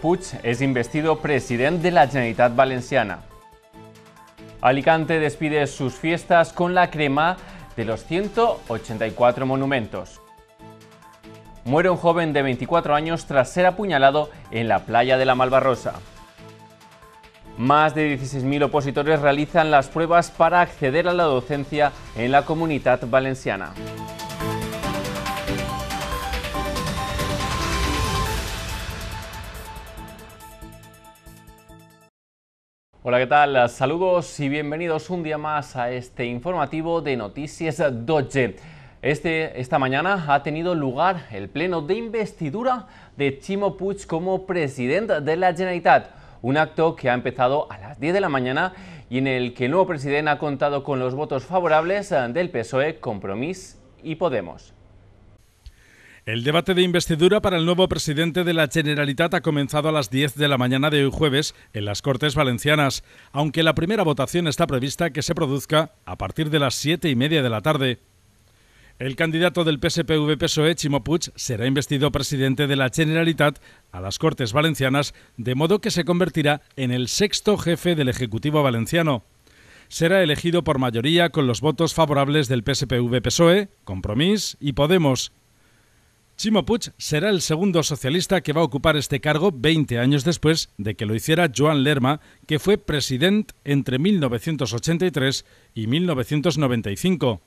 Puig es investido presidente de la Generalitat Valenciana. Alicante despide sus fiestas con la crema de los 184 monumentos. Muere un joven de 24 años tras ser apuñalado en la playa de la Malvarrosa. Más de 16.000 opositores realizan las pruebas para acceder a la docencia en la Comunidad Valenciana. Hola, ¿qué tal? Saludos y bienvenidos un día más a este informativo de Noticias Doge. Este, esta mañana ha tenido lugar el pleno de investidura de Chimo Puig como presidente de la Generalitat, un acto que ha empezado a las 10 de la mañana y en el que el nuevo presidente ha contado con los votos favorables del PSOE, Compromís y Podemos. El debate de investidura para el nuevo presidente de la Generalitat ha comenzado a las 10 de la mañana de hoy jueves en las Cortes Valencianas, aunque la primera votación está prevista que se produzca a partir de las 7 y media de la tarde. El candidato del PSPV-PSOE, Chimo Puig, será investido presidente de la Generalitat a las Cortes Valencianas, de modo que se convertirá en el sexto jefe del Ejecutivo valenciano será elegido por mayoría con los votos favorables del PSPV-PSOE, Compromís y Podemos. Chimo Puig será el segundo socialista que va a ocupar este cargo 20 años después de que lo hiciera Joan Lerma, que fue presidente entre 1983 y 1995.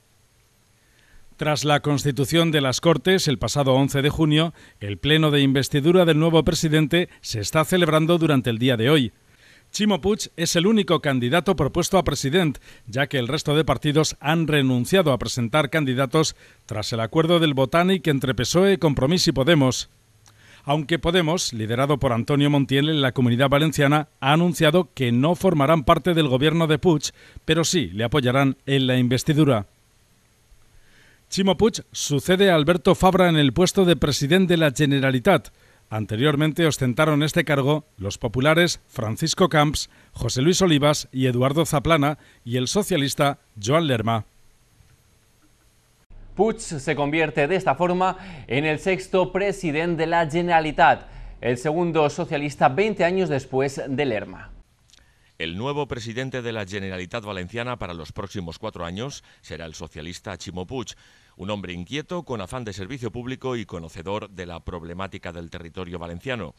Tras la constitución de las Cortes el pasado 11 de junio, el pleno de investidura del nuevo presidente se está celebrando durante el día de hoy. Chimo Puig es el único candidato propuesto a presidente, ya que el resto de partidos han renunciado a presentar candidatos tras el acuerdo del Botánic entre PSOE, Compromís y Podemos. Aunque Podemos, liderado por Antonio Montiel en la Comunidad Valenciana, ha anunciado que no formarán parte del gobierno de Puig, pero sí le apoyarán en la investidura. Chimo Puig sucede a Alberto Fabra en el puesto de presidente de la Generalitat. Anteriormente ostentaron este cargo los populares Francisco Camps, José Luis Olivas y Eduardo Zaplana y el socialista Joan Lerma. Puig se convierte de esta forma en el sexto presidente de la Generalitat, el segundo socialista 20 años después de Lerma. El nuevo presidente de la Generalitat Valenciana para los próximos cuatro años será el socialista Chimo Puig, un hombre inquieto, con afán de servicio público y conocedor de la problemática del territorio valenciano.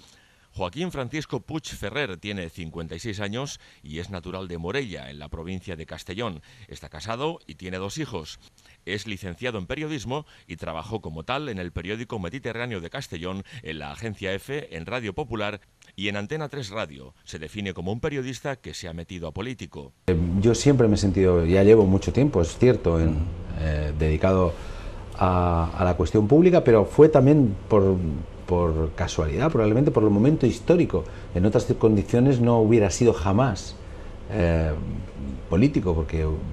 Joaquín Francisco Puch Ferrer tiene 56 años y es natural de Morella, en la provincia de Castellón. Está casado y tiene dos hijos. Es licenciado en periodismo y trabajó como tal en el periódico Mediterráneo de Castellón, en la agencia EFE, en Radio Popular y en Antena 3 Radio se define como un periodista que se ha metido a político. Eh, yo siempre me he sentido, ya llevo mucho tiempo, es cierto, eh, dedicado a, la cuestión pública, pero fue también por, casualidad, probablemente por el momento histórico. En otras condiciones no hubiera sido jamás. Eh, político,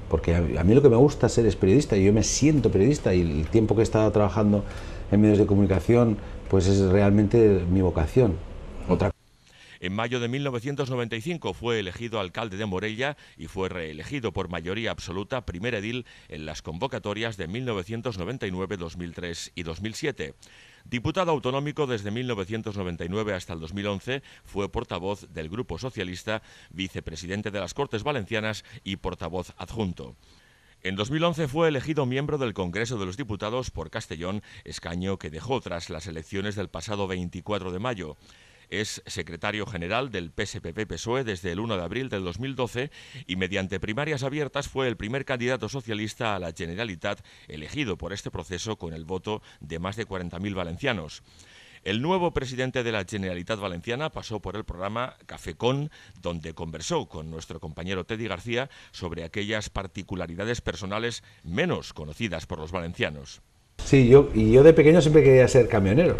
porque, a mí lo que me gusta ser es periodista, y yo me siento periodista y el tiempo que he estado trabajando en medios de comunicación, pues es realmente mi vocación. En mayo de 1995 fue elegido alcalde de Morella y fue reelegido por mayoría absoluta primer edil en las convocatorias de 1999, 2003 y 2007. Diputado autonómico desde 1999 hasta el 2011, fue portavoz del Grupo Socialista, vicepresidente de las Cortes Valencianas y portavoz adjunto. En 2011 fue elegido miembro del Congreso de los Diputados por Castellón, escaño que dejó tras las elecciones del pasado 24 de mayo es secretario general del PSPP-PSOE desde el 1 de abril del 2012 y mediante primarias abiertas fue el primer candidato socialista a la Generalitat elegido por este proceso con el voto de más de 40.000 valencianos. El nuevo presidente de la Generalitat Valenciana pasó por el programa Café Con, donde conversó con nuestro compañero Teddy García sobre aquellas particularidades personales menos conocidas por los valencianos. Sí, yo, y yo de pequeño siempre quería ser camionero.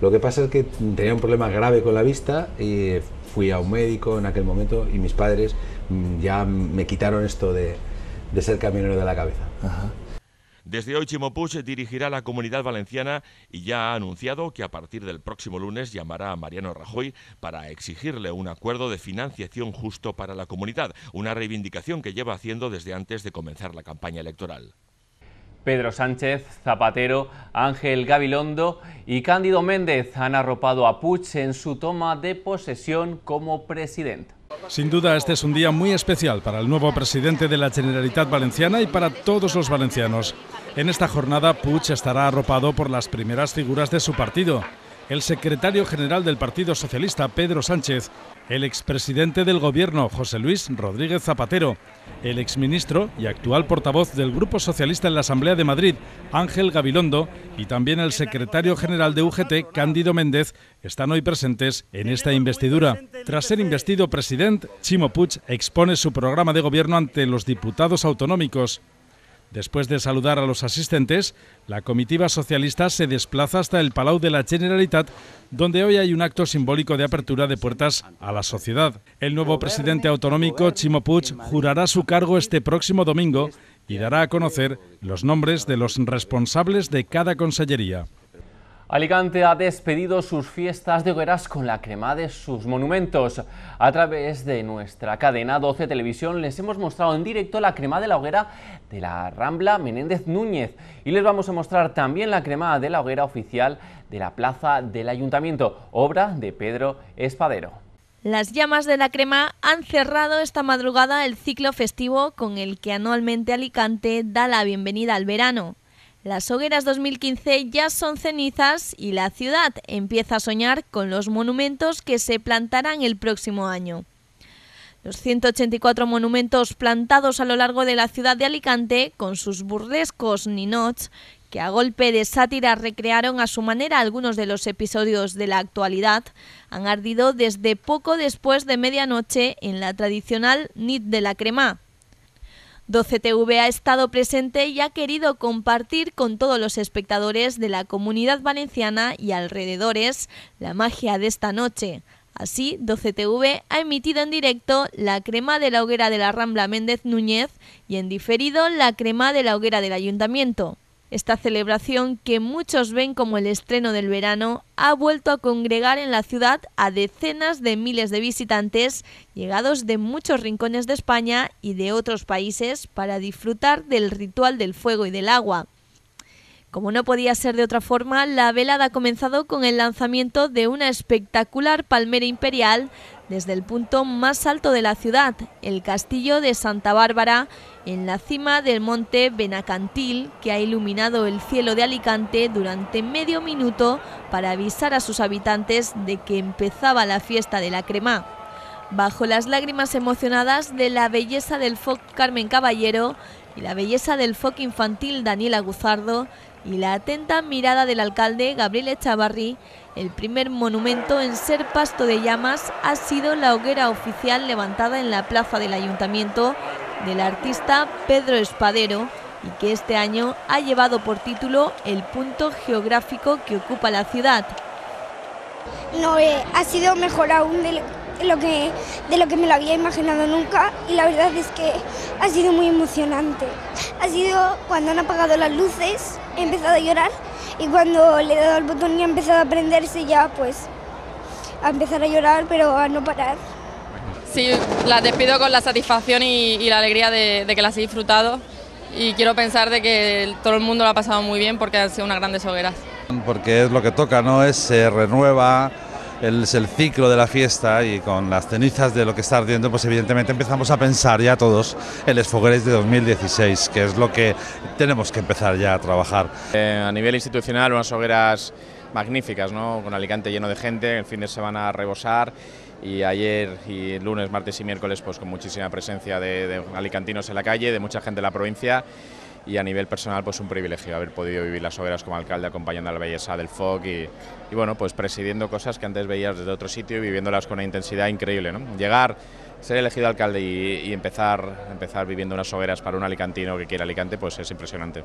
Lo que pasa es que tenía un problema grave con la vista y fui a un médico en aquel momento y mis padres mm, ya me quitaron esto de, ser camionero de la cabeza. Desde hoy Chimopuch dirigirá la comunidad valenciana y ya ha anunciado que a partir del próximo lunes llamará a Mariano Rajoy para exigirle un acuerdo de financiación justo para la comunidad, una reivindicación que lleva haciendo desde antes de comenzar la campaña electoral. Pedro Sánchez, Zapatero, Ángel Gabilondo y Cándido Méndez han arropado a Puig en su toma de posesión como presidente. Sin duda, este es un día muy especial para el nuevo presidente de la Generalitat Valenciana y para todos los valencianos. En esta jornada, Puig estará arropado por las primeras figuras de su partido el secretario general del Partido Socialista, Pedro Sánchez, el expresidente del Gobierno, José Luis Rodríguez Zapatero, el exministro y actual portavoz del Grupo Socialista en la Asamblea de Madrid, Ángel Gabilondo, y también el secretario general de UGT, Cándido Méndez, están hoy presentes en esta investidura. Tras ser investido presidente, Chimo Puig expone su programa de gobierno ante los diputados autonómicos Después de saludar a los asistentes, la comitiva socialista se desplaza hasta el Palau de la Generalitat, donde hoy hay un acto simbólico de apertura de puertas a la sociedad. El nuevo presidente autonómico, Chimo Puig, jurará su cargo este próximo domingo y dará a conocer los nombres de los responsables de cada consellería. Alicante ha despedido sus fiestas de hogueras con la crema de sus monumentos. A través de nuestra cadena 12 Televisión les hemos mostrado en directo la crema de la hoguera de la Rambla Menéndez Núñez y les vamos a mostrar también la crema de la hoguera oficial de la Plaza del Ayuntamiento, obra de Pedro Espadero. Las llamas de la crema han cerrado esta madrugada el ciclo festivo con el que anualmente Alicante da la bienvenida al verano. Las hogueras 2015 ya son cenizas y la ciudad empieza a soñar con los monumentos que se plantarán el próximo año. Los 184 monumentos plantados a lo largo de la ciudad de Alicante, con sus burlescos ninots, que a golpe de sátira recrearon a su manera algunos de los episodios de la actualidad, han ardido desde poco después de medianoche en la tradicional Nit de la Crema, 12TV ha estado presente y ha querido compartir con todos los espectadores de la comunidad valenciana y alrededores la magia de esta noche. Así, 12TV ha emitido en directo la crema de la hoguera de la Rambla Méndez Núñez y en diferido la crema de la hoguera del Ayuntamiento. Esta celebración, que muchos ven como el estreno del verano, ha vuelto a congregar en la ciudad a decenas de miles de visitantes llegados de muchos rincones de España y de otros países para disfrutar del ritual del fuego y del agua. Como no podía ser de otra forma, la velada ha comenzado con el lanzamiento de una espectacular palmera imperial desde el punto más alto de la ciudad, el castillo de Santa Bárbara, en la cima del monte Benacantil, que ha iluminado el cielo de Alicante durante medio minuto para avisar a sus habitantes de que empezaba la fiesta de la crema. Bajo las lágrimas emocionadas de la belleza del foc Carmen Caballero y la belleza del foc infantil Daniela Guzardo, y la atenta mirada del alcalde Gabriel Echavarri, el primer monumento en ser pasto de llamas ha sido la hoguera oficial levantada en la plaza del ayuntamiento del artista Pedro Espadero y que este año ha llevado por título el punto geográfico que ocupa la ciudad. No, eh, ha sido mejor aún de lo, que, de lo que me lo había imaginado nunca y la verdad es que ha sido muy emocionante. Ha sido cuando han apagado las luces, he empezado a llorar y cuando le he dado al botón y ha empezado a prenderse ya pues a empezar a llorar pero a no parar. Sí, la despido con la satisfacción y, la alegría de, de, que las he disfrutado y quiero pensar de que todo el mundo lo ha pasado muy bien porque han sido unas grandes hogueras. Porque es lo que toca, ¿no? Es, se renueva, el, el ciclo de la fiesta y con las cenizas de lo que está ardiendo, pues evidentemente empezamos a pensar ya todos en los Fogueres de 2016, que es lo que tenemos que empezar ya a trabajar. Eh, a nivel institucional, unas hogueras magníficas, ¿no? con Alicante lleno de gente, el fin de semana a rebosar y ayer y lunes, martes y miércoles pues con muchísima presencia de, de, alicantinos en la calle, de mucha gente de la provincia y a nivel personal pues un privilegio haber podido vivir las hogueras como alcalde acompañando a la belleza del FOC y, bueno pues presidiendo cosas que antes veías desde otro sitio y viviéndolas con una intensidad increíble ¿no? llegar ser elegido alcalde y, empezar, empezar viviendo unas hogueras para un alicantino que quiere Alicante pues es impresionante.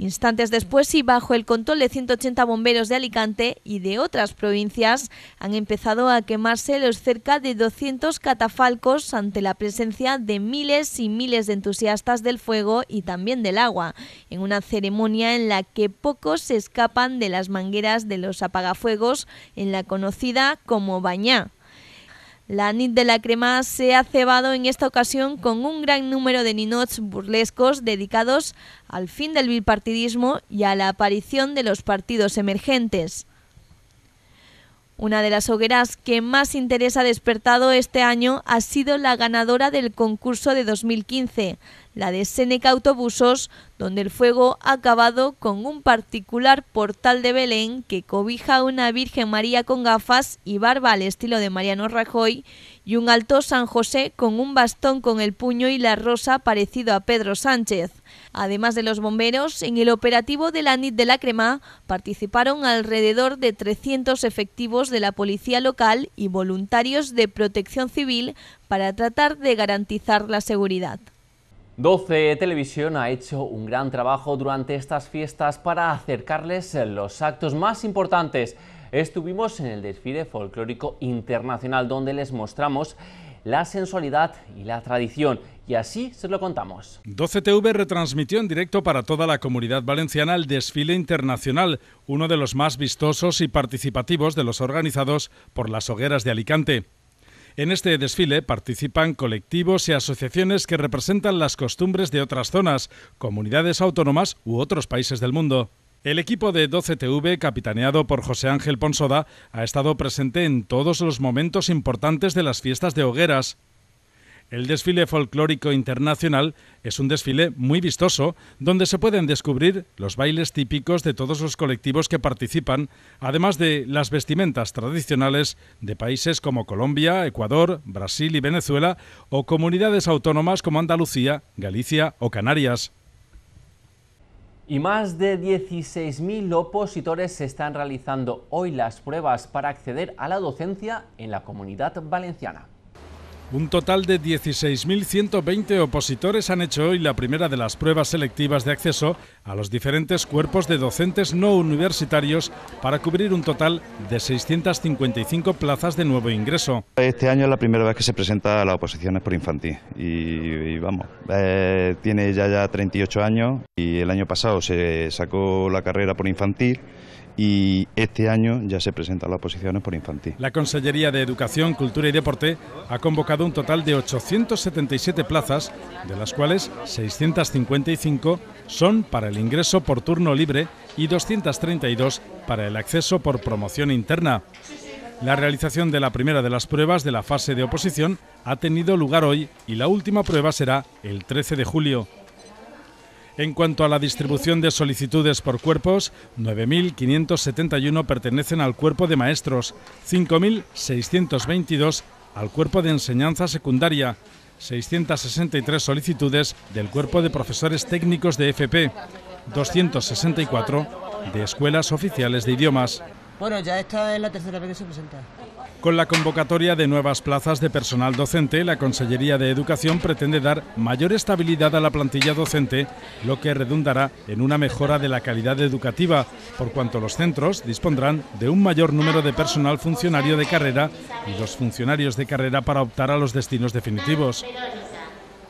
Instantes después y bajo el control de 180 bomberos de Alicante y de otras provincias, han empezado a quemarse los cerca de 200 catafalcos ante la presencia de miles y miles de entusiastas del fuego y también del agua, en una ceremonia en la que pocos se escapan de las mangueras de los apagafuegos en la conocida como Bañá. La NIT de la Crema se ha cebado en esta ocasión con un gran número de ninots burlescos dedicados al fin del bipartidismo y a la aparición de los partidos emergentes. Una de las hogueras que más interés ha despertado este año ha sido la ganadora del concurso de 2015, la de Seneca Autobusos, donde el fuego ha acabado con un particular portal de Belén que cobija a una Virgen María con gafas y barba al estilo de Mariano Rajoy y un alto San José con un bastón con el puño y la rosa parecido a Pedro Sánchez. Además de los bomberos, en el operativo de la NIT de la Crema participaron alrededor de 300 efectivos de la policía local y voluntarios de protección civil para tratar de garantizar la seguridad. 12 Televisión ha hecho un gran trabajo durante estas fiestas para acercarles los actos más importantes. Estuvimos en el desfile folclórico internacional donde les mostramos la sensualidad y la tradición. Y así se lo contamos. 12TV retransmitió en directo para toda la comunidad valenciana el desfile internacional, uno de los más vistosos y participativos de los organizados por las hogueras de Alicante. En este desfile participan colectivos y asociaciones que representan las costumbres de otras zonas, comunidades autónomas u otros países del mundo. El equipo de 12TV, capitaneado por José Ángel Ponsoda, ha estado presente en todos los momentos importantes de las fiestas de hogueras, el desfile folclórico internacional es un desfile muy vistoso donde se pueden descubrir los bailes típicos de todos los colectivos que participan, además de las vestimentas tradicionales de países como Colombia, Ecuador, Brasil y Venezuela o comunidades autónomas como Andalucía, Galicia o Canarias. Y más de 16.000 opositores se están realizando hoy las pruebas para acceder a la docencia en la comunidad valenciana. Un total de 16.120 opositores han hecho hoy la primera de las pruebas selectivas de acceso a los diferentes cuerpos de docentes no universitarios para cubrir un total de 655 plazas de nuevo ingreso. Este año es la primera vez que se presenta a las oposiciones por infantil y, vamos, eh, tiene ya, ya 38 años y el año pasado se sacó la carrera por infantil y este año ya se presentan las oposiciones por infantil. La Consellería de Educación, Cultura y Deporte ha convocado un total de 877 plazas, de las cuales 655 son para el ingreso por turno libre y 232 para el acceso por promoción interna. La realización de la primera de las pruebas de la fase de oposición ha tenido lugar hoy y la última prueba será el 13 de julio. En cuanto a la distribución de solicitudes por cuerpos, 9.571 pertenecen al cuerpo de maestros, 5.622 al cuerpo de enseñanza secundaria, 663 solicitudes del cuerpo de profesores técnicos de FP, 264 de escuelas oficiales de idiomas. Bueno, ya esta es la tercera vez que se presenta. Con la convocatoria de nuevas plazas de personal docente, la Consellería de Educación pretende dar mayor estabilidad a la plantilla docente, lo que redundará en una mejora de la calidad educativa, por cuanto los centros dispondrán de un mayor número de personal funcionario de carrera y los funcionarios de carrera para optar a los destinos definitivos.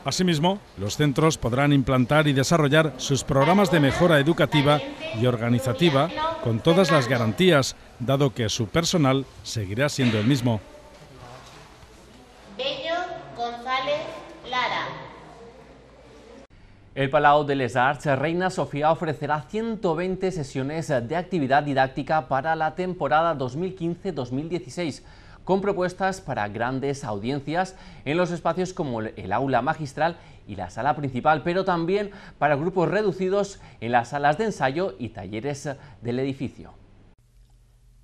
Asimismo, los centros podrán implantar y desarrollar sus programas de mejora educativa y organizativa con todas las garantías, dado que su personal seguirá siendo el mismo. Bello González Lara. El Palau de les Arts Reina Sofía ofrecerá 120 sesiones de actividad didáctica para la temporada 2015-2016 con propuestas para grandes audiencias en los espacios como el aula magistral y la sala principal, pero también para grupos reducidos en las salas de ensayo y talleres del edificio.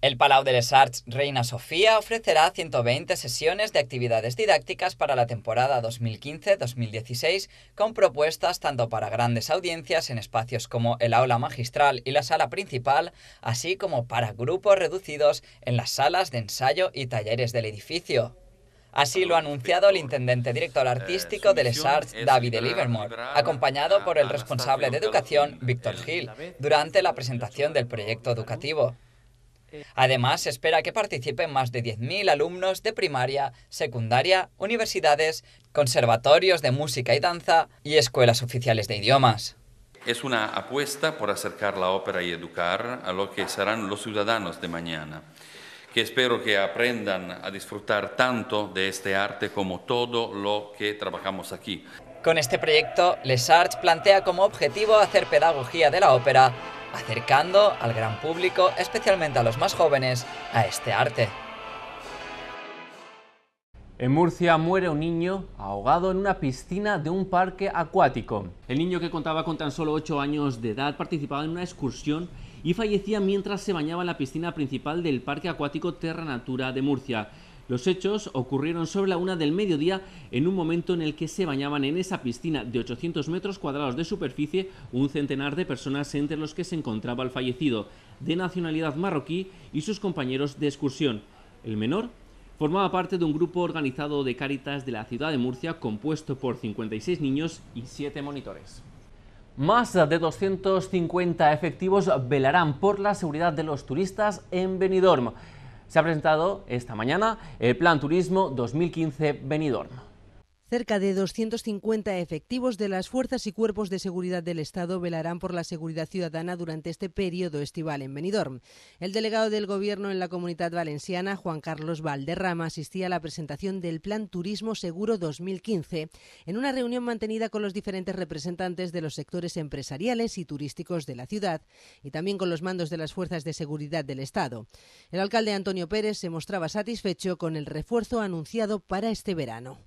El Palau de les Arts Reina Sofía ofrecerá 120 sesiones de actividades didácticas para la temporada 2015-2016, con propuestas tanto para grandes audiencias en espacios como el aula magistral y la sala principal, así como para grupos reducidos en las salas de ensayo y talleres del edificio. Así lo ha anunciado el intendente director artístico de Les Arts, David eh, Livermore, acompañado por el responsable de educación, Víctor Gil, durante la presentación del proyecto educativo. Además, se espera que participen más de 10.000 alumnos de primaria, secundaria, universidades, conservatorios de música y danza y escuelas oficiales de idiomas. Es una apuesta por acercar la ópera y educar a lo que serán los ciudadanos de mañana, que espero que aprendan a disfrutar tanto de este arte como todo lo que trabajamos aquí. Con este proyecto, Les Arts plantea como objetivo hacer pedagogía de la ópera acercando al gran público, especialmente a los más jóvenes, a este arte. En Murcia muere un niño ahogado en una piscina de un parque acuático. El niño que contaba con tan solo 8 años de edad participaba en una excursión y fallecía mientras se bañaba en la piscina principal del Parque Acuático Terra Natura de Murcia. Los hechos ocurrieron sobre la una del mediodía en un momento en el que se bañaban en esa piscina de 800 metros cuadrados de superficie un centenar de personas entre los que se encontraba el fallecido, de nacionalidad marroquí y sus compañeros de excursión. El menor formaba parte de un grupo organizado de Cáritas de la ciudad de Murcia compuesto por 56 niños y 7 monitores. Más de 250 efectivos velarán por la seguridad de los turistas en Benidorm se ha presentado esta mañana el Plan Turismo 2015 Benidorm. Cerca de 250 efectivos de las fuerzas y cuerpos de seguridad del Estado velarán por la seguridad ciudadana durante este periodo estival en Benidorm. El delegado del Gobierno en la Comunidad Valenciana, Juan Carlos Valderrama, asistía a la presentación del Plan Turismo Seguro 2015 en una reunión mantenida con los diferentes representantes de los sectores empresariales y turísticos de la ciudad y también con los mandos de las fuerzas de seguridad del Estado. El alcalde Antonio Pérez se mostraba satisfecho con el refuerzo anunciado para este verano.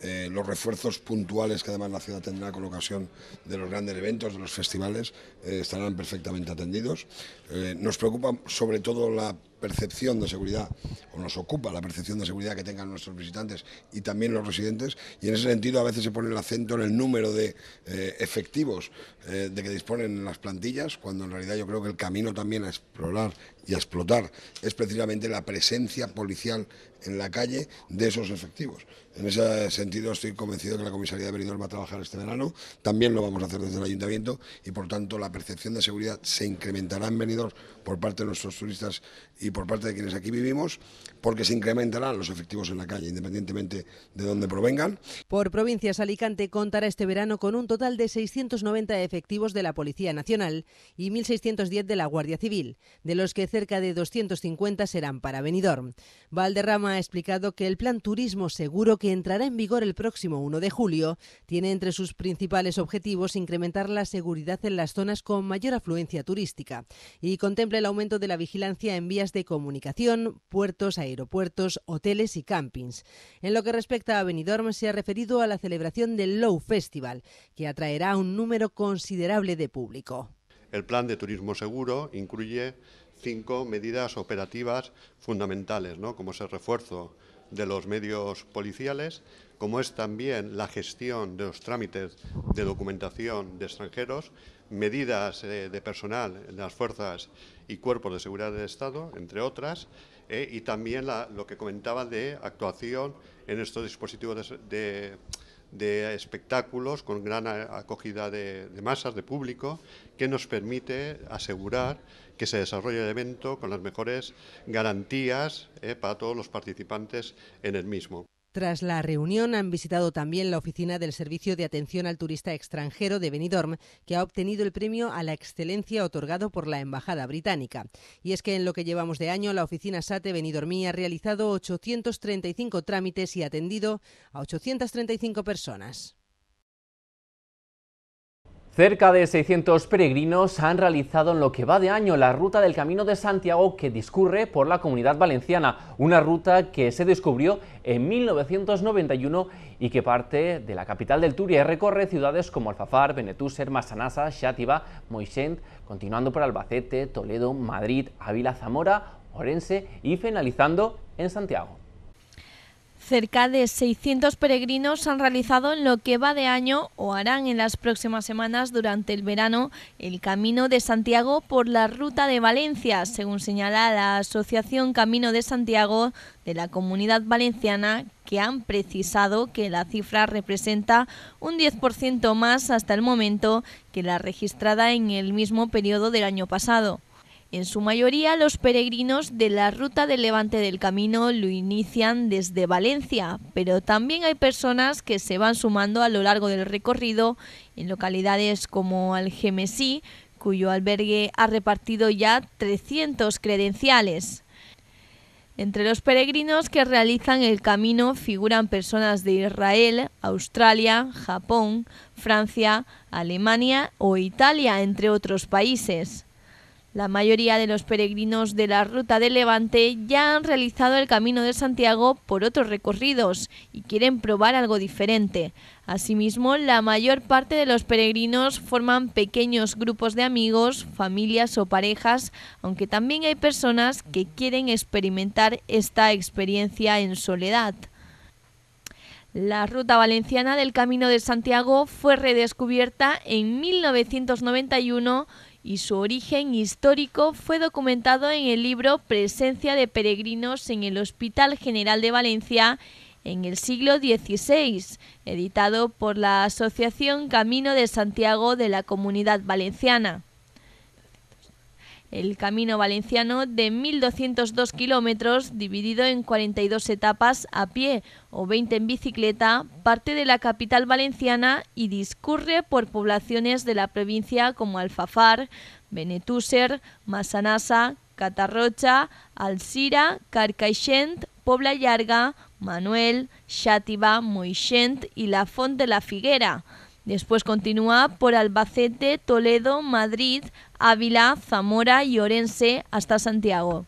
Eh, los refuerzos puntuales que además la ciudad tendrá con ocasión de los grandes eventos, de los festivales, eh, estarán perfectamente atendidos. Eh, nos preocupa sobre todo la percepción de seguridad, o nos ocupa la percepción de seguridad que tengan nuestros visitantes y también los residentes, y en ese sentido a veces se pone el acento en el número de eh, efectivos eh, de que disponen las plantillas, cuando en realidad yo creo que el camino también a explorar y a explotar es precisamente la presencia policial en la calle de esos efectivos. En ese sentido estoy convencido que la comisaría de Benidorm va a trabajar este verano, también lo vamos a hacer desde el ayuntamiento y por tanto la percepción de seguridad se incrementará en Benidorm por parte de nuestros turistas y por parte de quienes aquí vivimos, porque se incrementarán los efectivos en la calle, independientemente de dónde provengan. Por provincias, Alicante contará este verano con un total de 690 efectivos de la Policía Nacional y 1.610 de la Guardia Civil, de los que cerca de 250 serán para Benidorm. Valderrama ha explicado que el Plan Turismo Seguro, que entrará en vigor el próximo 1 de julio, tiene entre sus principales objetivos incrementar la seguridad en las zonas con mayor afluencia turística y contempla el aumento de la vigilancia en vías de comunicación, puertos, aeropuertos, hoteles y campings. En lo que respecta a Benidorm, se ha referido a la celebración del Low Festival, que atraerá un número considerable de público. El plan de turismo seguro incluye cinco medidas operativas fundamentales, como es el refuerzo de los medios policiales, como es también la gestión de los trámites de documentación de extranjeros, medidas eh, de personal de las fuerzas y cuerpos de seguridad del Estado, entre otras, eh, y también lo que comentaba de actuación en estos dispositivos de, espectáculos con gran acogida de, masas, de público, que nos permite asegurar que se desarrolle el evento con las mejores garantías eh, para todos los participantes en el mismo. Tras la reunión han visitado también la oficina del Servicio de Atención al Turista Extranjero de Benidorm, que ha obtenido el premio a la excelencia otorgado por la Embajada Británica. Y es que en lo que llevamos de año, la oficina SATE Benidormí ha realizado 835 trámites y atendido a 835 personas. Cerca de 600 peregrinos han realizado en lo que va de año la ruta del Camino de Santiago que discurre por la comunidad valenciana, una ruta que se descubrió en 1991 y que parte de la capital del Turia y recorre ciudades como Alfafar, Benetúser, Masanasa, Xátiva, Moixent, continuando por Albacete, Toledo, Madrid, Ávila, Zamora, Orense y finalizando en Santiago. Cerca de 600 peregrinos han realizado en lo que va de año o harán en las próximas semanas durante el verano el Camino de Santiago por la Ruta de Valencia, según señala la Asociación Camino de Santiago de la Comunidad Valenciana, que han precisado que la cifra representa un 10% más hasta el momento que la registrada en el mismo periodo del año pasado. En su mayoría, los peregrinos de la ruta del Levante del Camino lo inician desde Valencia, pero también hay personas que se van sumando a lo largo del recorrido en localidades como Algemesí, cuyo albergue ha repartido ya 300 credenciales. Entre los peregrinos que realizan el camino figuran personas de Israel, Australia, Japón, Francia, Alemania o Italia, entre otros países. La mayoría de los peregrinos de la ruta de Levante ya han realizado el Camino de Santiago por otros recorridos y quieren probar algo diferente. Asimismo, la mayor parte de los peregrinos forman pequeños grupos de amigos, familias o parejas, aunque también hay personas que quieren experimentar esta experiencia en soledad. La ruta valenciana del Camino de Santiago fue redescubierta en 1991 y su origen histórico fue documentado en el libro Presencia de peregrinos en el Hospital General de Valencia en el siglo XVI, editado por la Asociación Camino de Santiago de la Comunidad Valenciana. El camino valenciano de 1.202 kilómetros, dividido en 42 etapas a pie o 20 en bicicleta, parte de la capital valenciana y discurre por poblaciones de la provincia como Alfafar, Benetúser, Masanasa, Catarrocha, Alsira, Carcaixent, Pobla Llarga, Manuel, Xàtiva, Moixent y La Font de la Figuera. Después continúa por Albacete, Toledo, Madrid, Ávila, Zamora y Orense hasta Santiago.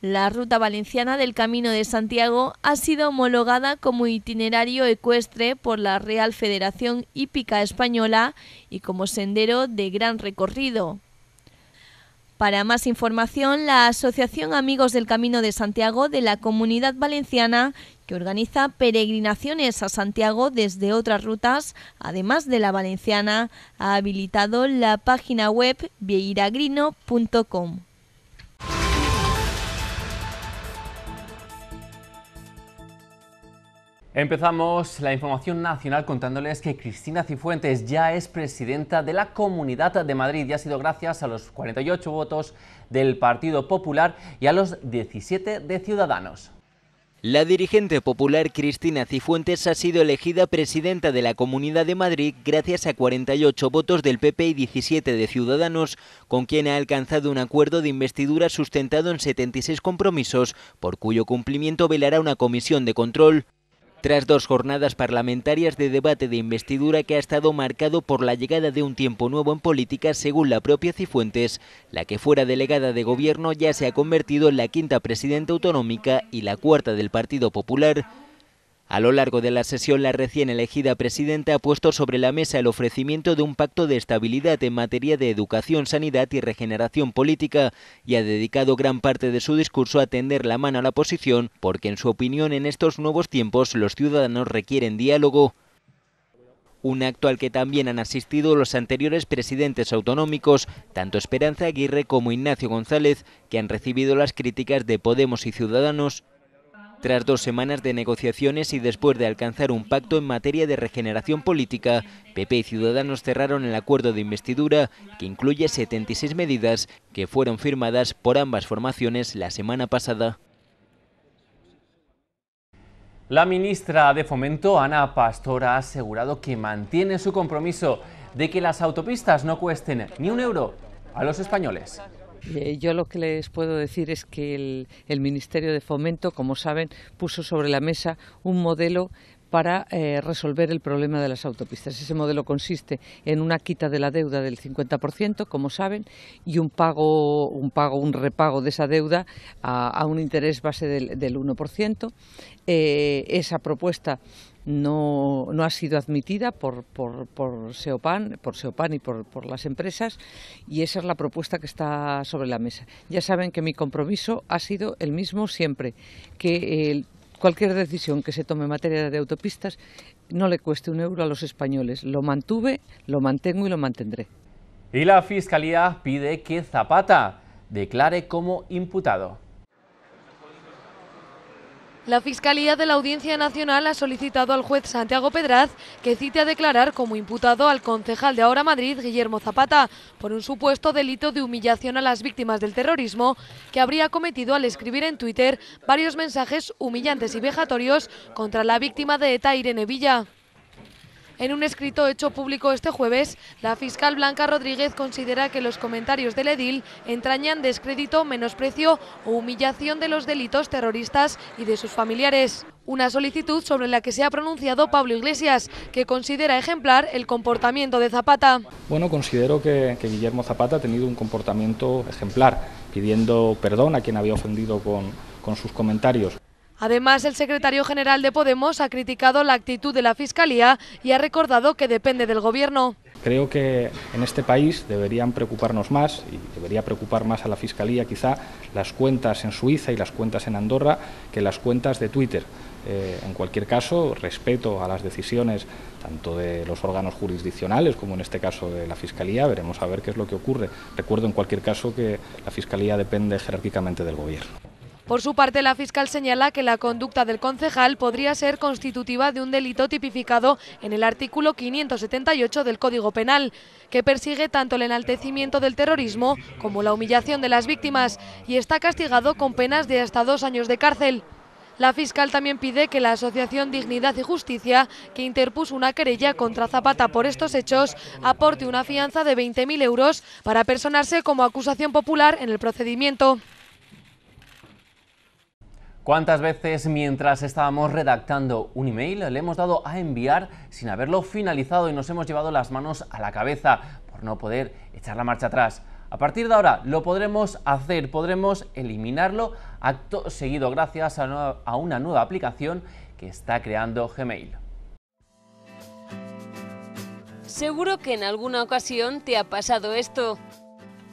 La ruta valenciana del Camino de Santiago ha sido homologada como itinerario ecuestre por la Real Federación Hípica Española y como sendero de gran recorrido. Para más información, la Asociación Amigos del Camino de Santiago de la Comunidad Valenciana que organiza peregrinaciones a Santiago desde otras rutas, además de la valenciana, ha habilitado la página web vieiragrino.com. Empezamos la información nacional contándoles que Cristina Cifuentes ya es presidenta de la Comunidad de Madrid y ha sido gracias a los 48 votos del Partido Popular y a los 17 de Ciudadanos. La dirigente popular Cristina Cifuentes ha sido elegida presidenta de la Comunidad de Madrid gracias a 48 votos del PP y 17 de Ciudadanos, con quien ha alcanzado un acuerdo de investidura sustentado en 76 compromisos, por cuyo cumplimiento velará una comisión de control tras dos jornadas parlamentarias de debate de investidura que ha estado marcado por la llegada de un tiempo nuevo en política, según la propia Cifuentes, la que fuera delegada de gobierno ya se ha convertido en la quinta presidenta autonómica y la cuarta del Partido Popular, a lo largo de la sesión, la recién elegida presidenta ha puesto sobre la mesa el ofrecimiento de un pacto de estabilidad en materia de educación, sanidad y regeneración política y ha dedicado gran parte de su discurso a tender la mano a la oposición porque, en su opinión, en estos nuevos tiempos los ciudadanos requieren diálogo. Un acto al que también han asistido los anteriores presidentes autonómicos, tanto Esperanza Aguirre como Ignacio González, que han recibido las críticas de Podemos y Ciudadanos. Tras dos semanas de negociaciones y después de alcanzar un pacto en materia de regeneración política, PP y Ciudadanos cerraron el acuerdo de investidura que incluye 76 medidas que fueron firmadas por ambas formaciones la semana pasada. La ministra de Fomento, Ana Pastor, ha asegurado que mantiene su compromiso de que las autopistas no cuesten ni un euro a los españoles. Eh, yo lo que les puedo decir es que el, Ministerio de Fomento, como saben, puso sobre la mesa un modelo para eh, resolver el problema de las autopistas. Ese modelo consiste en una quita de la deuda del 50%, como saben, y un pago, un pago, un repago de esa deuda a, un interés base del, 1%. Eh, esa propuesta no, ha sido admitida por, SEOPAN, por y por, las empresas y esa es la propuesta que está sobre la mesa. Ya saben que mi compromiso ha sido el mismo siempre, que eh, cualquier decisión que se tome en materia de autopistas no le cueste un euro a los españoles. Lo mantuve, lo mantengo y lo mantendré. Y la Fiscalía pide que Zapata declare como imputado. La Fiscalía de la Audiencia Nacional ha solicitado al juez Santiago Pedraz que cite a declarar como imputado al concejal de Ahora Madrid, Guillermo Zapata, por un supuesto delito de humillación a las víctimas del terrorismo que habría cometido al escribir en Twitter varios mensajes humillantes y vejatorios contra la víctima de ETA, Irene Villa. En un escrito hecho público este jueves, la fiscal Blanca Rodríguez considera que los comentarios del edil entrañan descrédito, menosprecio o humillación de los delitos terroristas y de sus familiares. Una solicitud sobre la que se ha pronunciado Pablo Iglesias, que considera ejemplar el comportamiento de Zapata. Bueno, considero que, Guillermo Zapata ha tenido un comportamiento ejemplar, pidiendo perdón a quien había ofendido con sus comentarios. Además, el secretario general de Podemos ha criticado la actitud de la Fiscalía y ha recordado que depende del Gobierno. Creo que en este país deberían preocuparnos más y debería preocupar más a la Fiscalía quizá las cuentas en Suiza y las cuentas en Andorra que las cuentas de Twitter. Eh, en cualquier caso, respeto a las decisiones tanto de los órganos jurisdiccionales como en este caso de la Fiscalía. Veremos a ver qué es lo que ocurre. Recuerdo en cualquier caso que la Fiscalía depende jerárquicamente del Gobierno. Por su parte, la fiscal señala que la conducta del concejal podría ser constitutiva de un delito tipificado en el artículo 578 del Código Penal, que persigue tanto el enaltecimiento del terrorismo como la humillación de las víctimas y está castigado con penas de hasta dos años de cárcel. La fiscal también pide que la Asociación Dignidad y Justicia, que interpuso una querella contra Zapata por estos hechos, aporte una fianza de 20.000 euros para personarse como acusación popular en el procedimiento. ¿Cuántas veces mientras estábamos redactando un email le hemos dado a enviar sin haberlo finalizado y nos hemos llevado las manos a la cabeza por no poder echar la marcha atrás? A partir de ahora lo podremos hacer, podremos eliminarlo acto seguido gracias a, una nueva aplicación que está creando Gmail. Seguro que en alguna ocasión te ha pasado esto.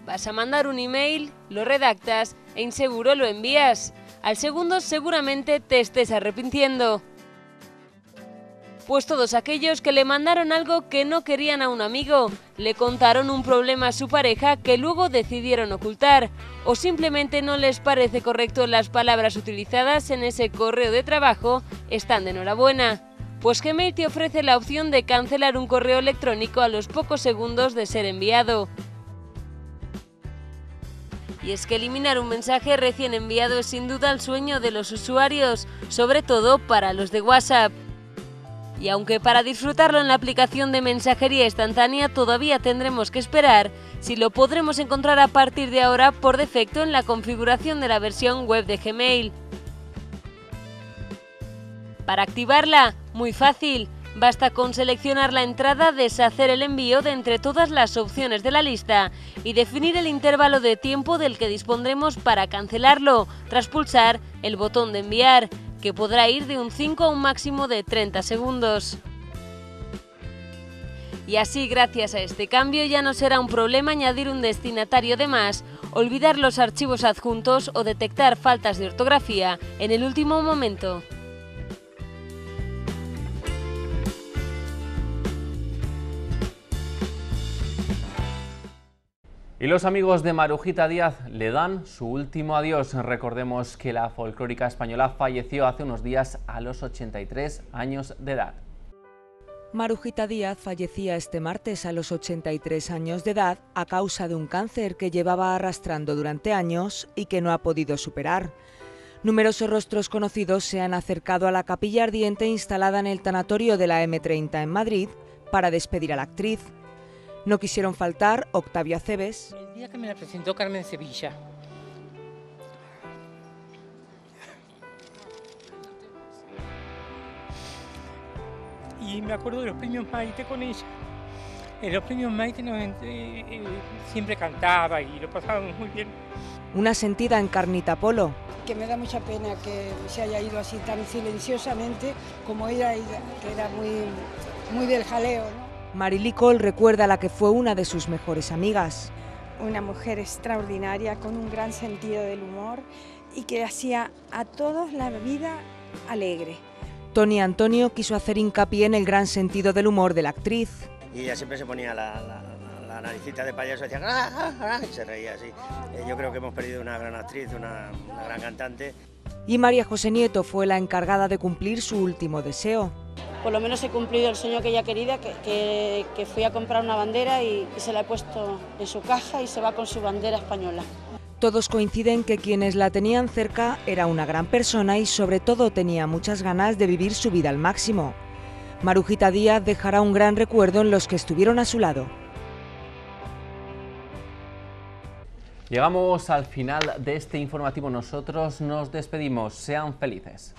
Vas a mandar un email, lo redactas e inseguro lo envías. Al segundo seguramente te estés arrepintiendo. Pues todos aquellos que le mandaron algo que no querían a un amigo, le contaron un problema a su pareja que luego decidieron ocultar, o simplemente no les parece correcto las palabras utilizadas en ese correo de trabajo, están de enhorabuena. Pues Gmail te ofrece la opción de cancelar un correo electrónico a los pocos segundos de ser enviado. Y es que eliminar un mensaje recién enviado es sin duda el sueño de los usuarios, sobre todo para los de WhatsApp. Y aunque para disfrutarlo en la aplicación de mensajería instantánea todavía tendremos que esperar, si lo podremos encontrar a partir de ahora por defecto en la configuración de la versión web de Gmail. Para activarla, muy fácil, Basta con seleccionar la entrada, deshacer el envío de entre todas las opciones de la lista y definir el intervalo de tiempo del que dispondremos para cancelarlo, tras pulsar el botón de enviar, que podrá ir de un 5 a un máximo de 30 segundos. Y así, gracias a este cambio, ya no será un problema añadir un destinatario de más, olvidar los archivos adjuntos o detectar faltas de ortografía en el último momento. Y los amigos de Marujita Díaz le dan su último adiós. Recordemos que la folclórica española falleció hace unos días a los 83 años de edad. Marujita Díaz fallecía este martes a los 83 años de edad a causa de un cáncer que llevaba arrastrando durante años y que no ha podido superar. Numerosos rostros conocidos se han acercado a la capilla ardiente instalada en el tanatorio de la M30 en Madrid para despedir a la actriz. No quisieron faltar Octavia Cebes. El día que me la presentó Carmen Sevilla. Y me acuerdo de los premios Maite con ella. En los premios Maite eh, eh, siempre cantaba y lo pasábamos muy bien. Una sentida en Carnita Polo. Que me da mucha pena que se haya ido así tan silenciosamente como ella, que era muy, muy del jaleo. Marilí Cole recuerda a la que fue una de sus mejores amigas. Una mujer extraordinaria con un gran sentido del humor y que hacía a todos la vida alegre. Tony Antonio quiso hacer hincapié en el gran sentido del humor de la actriz. Y ella siempre se ponía la, la, naricita de payaso y decía ah, ah, ¡Ah, y se reía así. Eh, yo creo que hemos perdido una gran actriz, una, una gran cantante. Y María José Nieto fue la encargada de cumplir su último deseo. Por lo menos he cumplido el sueño que ella quería, que, que, fui a comprar una bandera y, y se la he puesto en su caja y se va con su bandera española. Todos coinciden que quienes la tenían cerca era una gran persona y sobre todo tenía muchas ganas de vivir su vida al máximo. Marujita Díaz dejará un gran recuerdo en los que estuvieron a su lado. Llegamos al final de este informativo. Nosotros nos despedimos. Sean felices.